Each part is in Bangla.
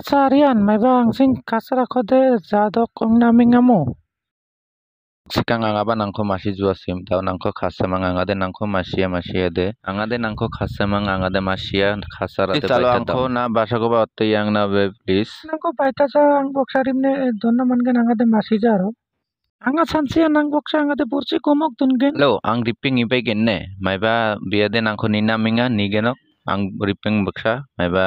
আচ্ছা আরিয়ান মাইবা আংসিং কাছারা খদে জাদক কম নামি গামো সিকাং আঙাবা নাংখো মাসি জুয়াসিম তাও নাংখো খাসামাং আঙাদে নাংখো মাসিয়া মাসিয়া দে আঙাদে নাংখো খাসামাং আঙাদে মাসিয়া খাসারা দে তালো আংখো না বাসাগো বা অত্তে ইয়াং না বে প্লিজ নাংখো পাইতা যা আং বক্সারিম নে দন্ন মানগে আঙাদে মাসি যারো আঙা সানসিয়া নাং বক্সা আঙাদে পড়ছি কমক তুনগেন লো আং রিপিং ইপাই গেন নে মাইবা বিয়াদে নাংখো নিনা মিঙা নিগেনক আং রিপিং বক্সা মাইবা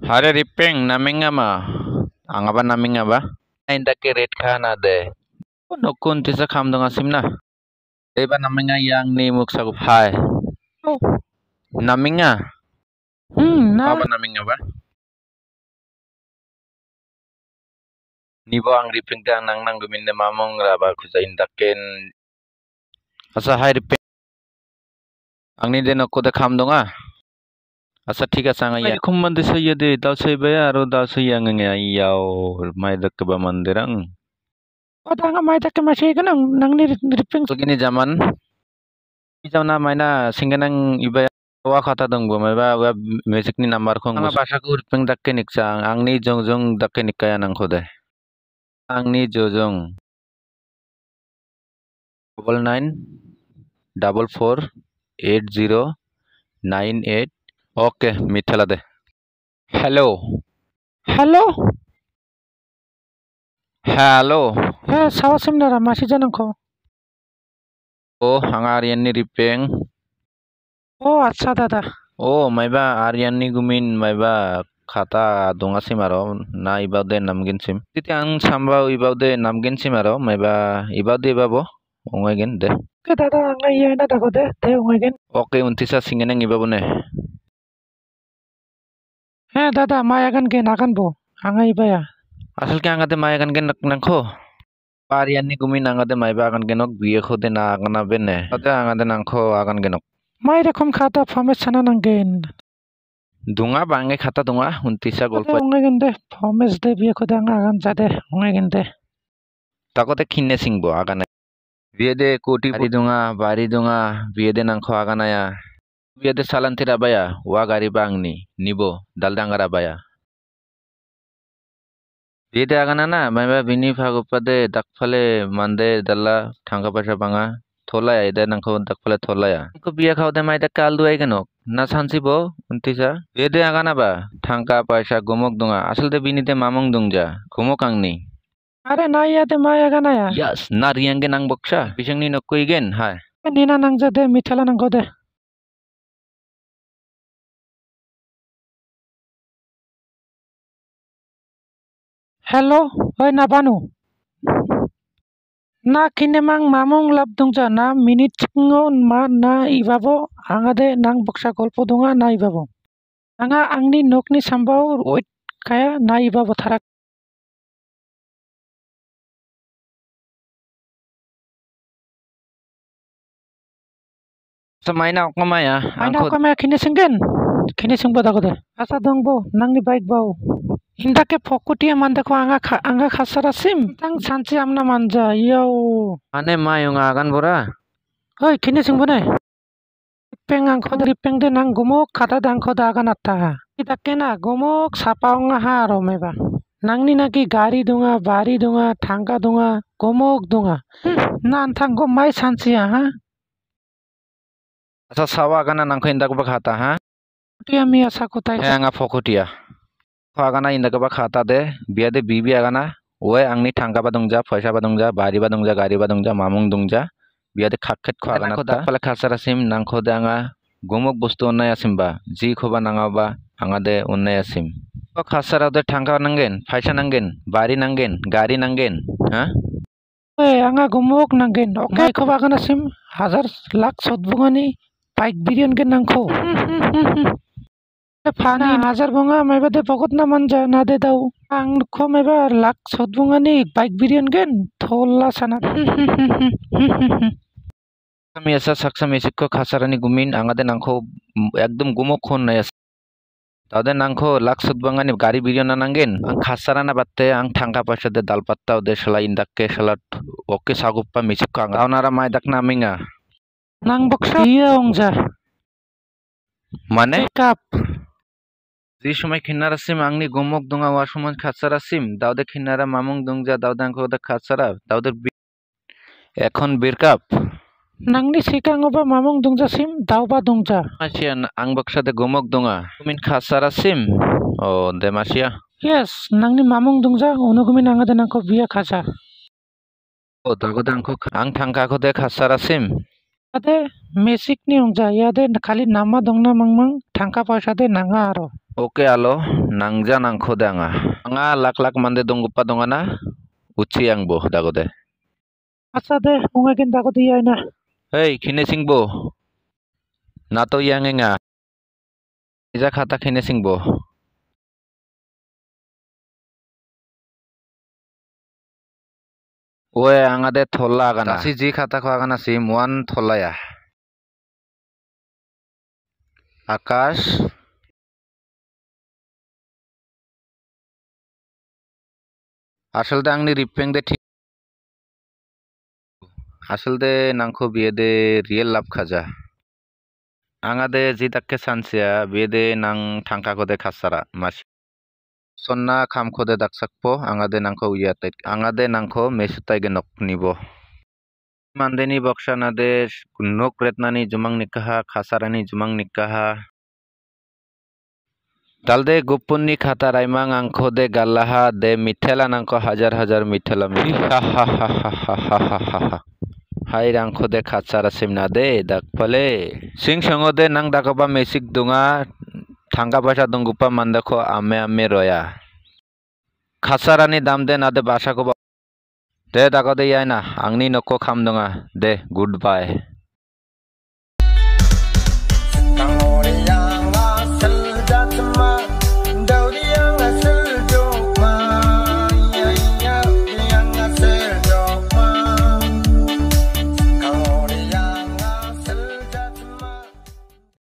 Hare Ripeng, namingama. Ang aba namingaba? Indaki rate khana de. Oh, nokun tisa khamdong asimna. Eba naminga yang ni muksa hai. Oh. Naminga. Hmm, na. Aba namingaba? Nibo ang Ripeng ta nang nang guminde mamong raba kusa indakin. Asa hai Ripeng. Ang ninde nokko da khamdong ah. আচ্ছা ঠিক আছে আঙা ইয়া খুম সইয়া সইয়ে দাও সই বে আর দাও সই আঙা ইয়াও মাই দক বা মন্দির আং আদাঙ্গা মাই দক মা সেই গনাং নাং নি রিপিং সগিনি জামান ইজাউনা মাইনা সিঙ্গানাং ইবা ওয়া কথা খাতা দংবো মাইবা ওয়া মিউজিক নি নাম্বার খং আমা ভাষা কো রিপিং দককে নিকসা আংনি জং জং দককে নিকায়া নাং খোদে আংনি জং double nine double four eight zero nine eight okay మిథలదే হ্যালো হ্যালো ಹಲೋ ಏ ಸಾವಸಿಮ್ನರ ಮಾಸಿ ಜನಕ್ಕೋ ও হাঙার ইয়ান্নি রিপেং ও আচ্ছা দাদা ও মাইবা আর ইয়ান্নি গুমিন মাইবা খাতা দোঙাসিম আরো না ইবাউদে নামগিনসিম তিতে আং সাম্বাও ইবাউদে নামগিনসিম আরো মাইবা ইবাউদে ইবাবো ওঙাইগেন দে কে দাদা আঙ্গা ইয়ানা দাগো দে দে ওঙাইগেন ওকে উনতিসা সিঙ্গেনেং ইবাবনে হ্যাঁ দাদা মায়া গানকে নাকানবো আঙাই বায়া আসলকে আঙাতে মায়া গানকে নাকো পারিয়ানি কুমি নাঙাতে মাইবা আগান কেনক বিয়ে খোদে না আগানাবে নে তাতে আঙাতে নাংখো আগান গেনক মাই রকম খাতা ফর্মে ছানা নাঙ্গেন দুঙা বাঙে খাতা দুঙা উনত্রিশা গল্প উঙ্গে গেন্দে ফর্মেস দে বিয়ে খুদে আঙা আগান যাদে উঙ্গে গেন্দে তাকতে খিন্নে সিংবো আগানে বিয়ে দে কোটি বাড়ি দুঙা বাড়ি দুঙা বিয়ে দে নাংখো আগানায়া Biyada salantirabaya wagaribanmi nibo daldangarabaya. Biyada aganana maiba bini phagupade dakphale mande dalla thangka pasha banga tholaya ida nangko dakphale tholaya. Ko biya khawde maida kaldu ai geno na sansibo untisa. Biyada aganaba thangka pasha gomok dunga asalte bini te mamong dungja khumokangni. Are na yade maya ganaya. Yes, na riyange nang boksha bisangni nokko igen ha. Nina nang jade mithala nang gode. Hello ওই না বানু না কিনে মাং মামুং লাভ দংজা না মিনিট চিংও মা না ইবাবো আঙাদে নাং বক্সা গল্প দঙা না ইবাবো আঙা আংনি নকনি সাম্বাও ওই খায়া না ইবাবো থারা So maina ako kamaya. Maina ako kamaya, kinisinggin. kini singbo dago de asa dong bo nang ni bike bo indake pokutia mande ko anga anga khasara sim tang sanchi amna manja yo ane ma yung agan bora oi kini singbo ne peng ang kho dari peng de nang gumok khata dang kho daga natta idake na gumok sapa anga ha rome ba নাংনি নাকি গাড়ি দোঙা বাড়ি দোঙা ঠাঙ্কা দোঙা গমক দোঙা না থাঙ্গো মাই সানসিয়া হ্যাঁ আচ্ছা সাওয়া গানা নাংখো ইন্দাকবা খাতা হ্যাঁ ফকটিয়া মিয়া সা কোথায় হ্যাঁ আঙা ফকটিয়া ফাগানা ইন্দাকাবা খাতা দে বিয়াদে বিবি আগানা ওয়ে আংনি থাঙ্গা বা দংজা পয়সা বা দংজা বাড়ি বা দংজা গাড়ি বা দংজা মামুং দংজা বিয়াদে খাক্ষেত খাগানা খোদা পালে খাসার আসিম নাংখো দে আঙা গমক বস্তু অন্যায় আসিম বা জি খোবা নাঙাবা আঙা দে অন্যায় আসিম খাসার ওদের থাঙ্গা নাঙ্গেন পয়সা নাঙ্গেন বাড়ি নাঙ্গেন গাড়ি নাঙ্গেন হ্যাঁ আঙা গমক নাঙ্গেন ওকে খোবা আসিম হাজার লাখ সদ্বগানি বাইক বিরিয়ানকে নাংখো হাজার বঙ্গা পকত না నాజర్బొంగ మేబదే పొగొత్న మంజ నాదేదావు লাখ সত বঙ্গা নি বাইক বিরিয়ান গেন tholla সানা আমি আসা সাকসামি শিক্ষক হাসারানি গুমিন আঙাদের নাঙ্খ একদম গুমক্ষণ নাই আসা তাদের নাঙ্খ লাখ সুদবাঙ্গানি গাড়ি বিরিয় না নাঙ্গেন আং খাসারা না বাদতে আং থাঙ্কা দাল পাত্তা ওদের সালা ইন্দাককে সালা ওকে সাগুপ্পা মিশুক আং আওনারা মায় দাক না আমিঙা নাং বক্সা ইয়ে অংজা মানে কাপ যে সময় khinara sim আংনি gomok দোঙা wa shuman khatsara sim dawde খিন্নারা mamung দোংজা dawdang khoda খাচারা দাউদের এখন বিরকাপ নাংনি সিকাং বা মামং দোংজা সিম দোংজা দুংজা আং আংবাকসাদে গোমক দোঙা তুমি খাসারা সিম ও দে ইয়েস নাংনি মামং দুংজা অনুগুমিন দেনা কো বিয়া খাচা ও দাগদে আংকো আং থাংকাকো দে খাসারা সিম আদে মেসিক নি উংজা ইয়াদে খালি নামা দোংনা মাংমাং থাংকা পয়সা দে নাঙ্গা আরো ओके आलो नांगजा नांखो दाङा आङा लाख लाख मान्दे दंगुप्पा दङा ना उच्चि आंबो दागो दे आच्छा दे मुङा किन दागो दे आइना है खिने सिंबो ना तो याङेङा इजा खाता खिने सिंबो ओए आङा दे थोल्ला आगाना सि जि खाता खवागाना सि मुआन थोल्लाया आकाश आसलते आंनि रिपेंदे ठीक आसलते नांखौ बियोदे रियेल लाभ खाजा आंहादे जि दाखे सानसेया बियोदे नां थांखाखौदे खासारा मासि सन्ना खामखौदे दाकसाकपो आंहादे नांखौ उयाते आंहादे नांखौ मेसुताइगे नकनिब मानदेनि बक्सानादे नक रेतनानि जुमांग निकाहा खासारानि जुमांग निकाहा दालदे गुप्पुन्नी खाता राइमांग आंखो दे गल्लाहा दे मिठेला नांको हजार हजार मिठेला मिठी हाई रांखो दे खाचारा सिमना दे दाक फले सिंग संगो दे नंग दाकबा मेसिक दुंगा थांगा पैसा दुंगुपा मन देखो आमे आमे रोया खाचारानी दाम दे ना दे बासाखौ दे दाको दे आयना आंनि न'खौ खामदोङा दे गुड बाय